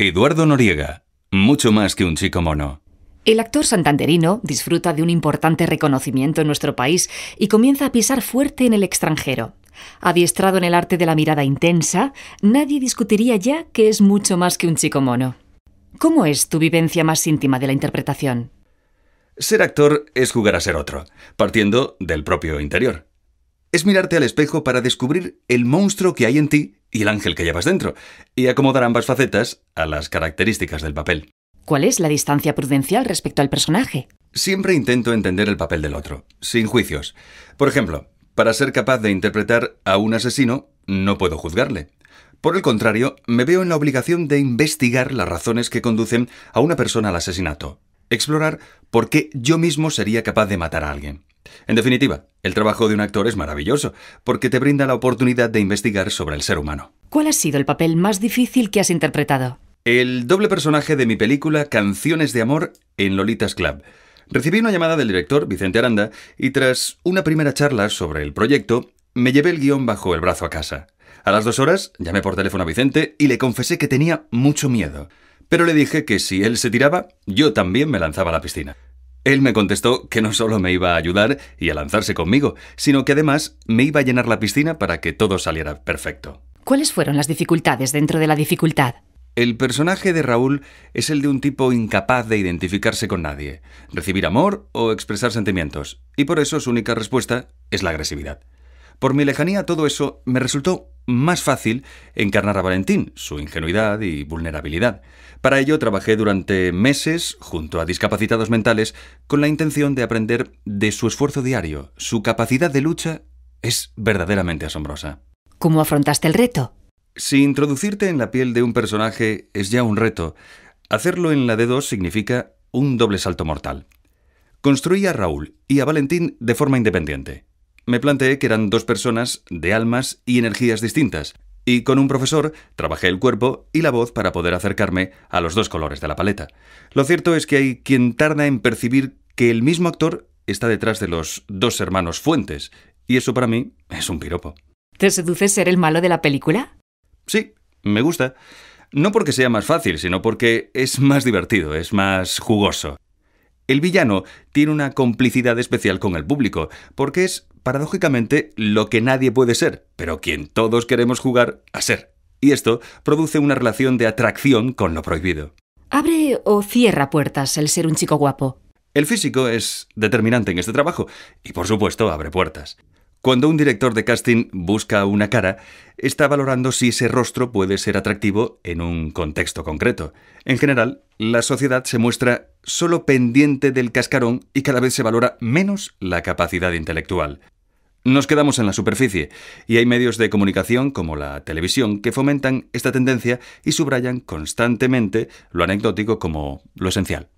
Eduardo Noriega, mucho más que un chico mono. El actor santanderino disfruta de un importante reconocimiento en nuestro país y comienza a pisar fuerte en el extranjero. Adiestrado en el arte de la mirada intensa, nadie discutiría ya que es mucho más que un chico mono. ¿Cómo es tu vivencia más íntima de la interpretación? Ser actor es jugar a ser otro, partiendo del propio interior. Es mirarte al espejo para descubrir el monstruo que hay en ti y el ángel que llevas dentro, y acomodar ambas facetas a las características del papel. ¿Cuál es la distancia prudencial respecto al personaje? Siempre intento entender el papel del otro, sin juicios. Por ejemplo, para ser capaz de interpretar a un asesino, no puedo juzgarle. Por el contrario, me veo en la obligación de investigar las razones que conducen a una persona al asesinato, explorar por qué yo mismo sería capaz de matar a alguien. En definitiva, el trabajo de un actor es maravilloso, porque te brinda la oportunidad de investigar sobre el ser humano. ¿Cuál ha sido el papel más difícil que has interpretado? El doble personaje de mi película Canciones de Amor en Lolitas Club. Recibí una llamada del director, Vicente Aranda, y tras una primera charla sobre el proyecto, me llevé el guión bajo el brazo a casa. A las dos horas llamé por teléfono a Vicente y le confesé que tenía mucho miedo. Pero le dije que si él se tiraba, yo también me lanzaba a la piscina. Él me contestó que no solo me iba a ayudar y a lanzarse conmigo, sino que además me iba a llenar la piscina para que todo saliera perfecto. ¿Cuáles fueron las dificultades dentro de la dificultad? El personaje de Raúl es el de un tipo incapaz de identificarse con nadie, recibir amor o expresar sentimientos, y por eso su única respuesta es la agresividad. Por mi lejanía todo eso me resultó más fácil encarnar a Valentín, su ingenuidad y vulnerabilidad. Para ello trabajé durante meses junto a discapacitados mentales con la intención de aprender de su esfuerzo diario. Su capacidad de lucha es verdaderamente asombrosa. ¿Cómo afrontaste el reto? Si introducirte en la piel de un personaje es ya un reto, hacerlo en la de dos significa un doble salto mortal. Construí a Raúl y a Valentín de forma independiente me planteé que eran dos personas de almas y energías distintas, y con un profesor trabajé el cuerpo y la voz para poder acercarme a los dos colores de la paleta. Lo cierto es que hay quien tarda en percibir que el mismo actor está detrás de los dos hermanos Fuentes, y eso para mí es un piropo. ¿Te seduce ser el malo de la película? Sí, me gusta. No porque sea más fácil, sino porque es más divertido, es más jugoso. El villano tiene una complicidad especial con el público, porque es paradójicamente lo que nadie puede ser, pero quien todos queremos jugar a ser. Y esto produce una relación de atracción con lo prohibido. ¿Abre o cierra puertas el ser un chico guapo? El físico es determinante en este trabajo y por supuesto abre puertas. Cuando un director de casting busca una cara, está valorando si ese rostro puede ser atractivo en un contexto concreto. En general, la sociedad se muestra solo pendiente del cascarón y cada vez se valora menos la capacidad intelectual. Nos quedamos en la superficie, y hay medios de comunicación como la televisión que fomentan esta tendencia y subrayan constantemente lo anecdótico como lo esencial.